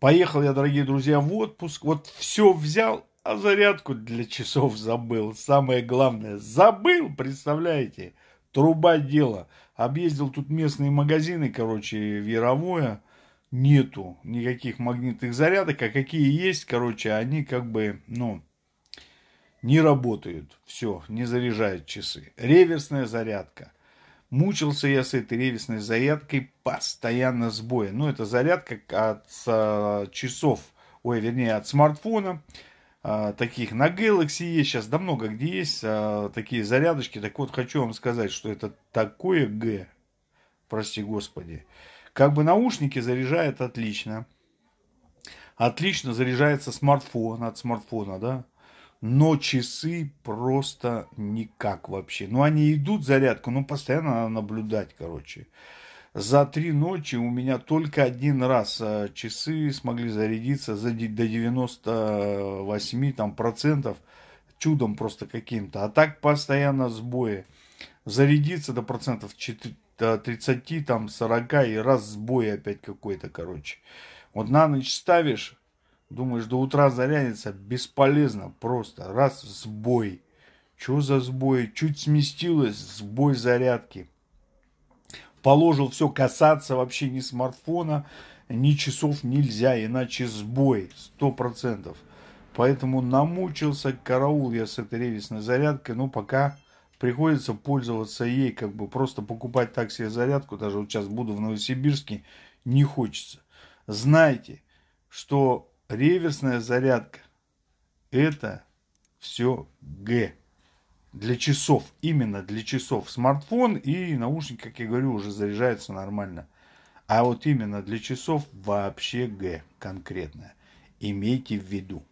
Поехал я, дорогие друзья, в отпуск. Вот все взял, а зарядку для часов забыл. Самое главное, забыл, представляете? Труба дело. Объездил тут местные магазины, короче, в Нету никаких магнитных зарядок, а какие есть, короче, они как бы, ну, не работают. Все, не заряжают часы. Реверсная зарядка. Мучился я с этой ревесной зарядкой постоянно сбоя. Ну, это зарядка от а, часов, ой, вернее, от смартфона. А, таких на Galaxy есть, сейчас да много где есть а, такие зарядочки. Так вот, хочу вам сказать, что это такое Г, прости господи. Как бы наушники заряжает отлично. Отлично заряжается смартфон от смартфона, да но часы просто никак вообще. Ну, они идут зарядку, но ну, постоянно надо наблюдать, короче. За три ночи у меня только один раз э, часы смогли зарядиться за, до 98 там, процентов. Чудом просто каким-то. А так постоянно сбои. Зарядиться до процентов 4, 30, там 40 и раз сбой опять какой-то, короче. Вот на ночь ставишь, Думаешь, до утра зарядится Бесполезно просто. Раз, сбой. Чего за сбой? Чуть сместилось, сбой зарядки. Положил все касаться вообще ни смартфона, ни часов нельзя, иначе сбой, сто процентов. Поэтому намучился, караул я с этой релисной зарядкой, но пока приходится пользоваться ей, как бы просто покупать так себе зарядку, даже вот сейчас буду в Новосибирске, не хочется. Знайте, что реверсная зарядка – это все Г. Для часов, именно для часов. Смартфон и наушник, как я говорю, уже заряжаются нормально. А вот именно для часов вообще Г конкретное. Имейте в виду.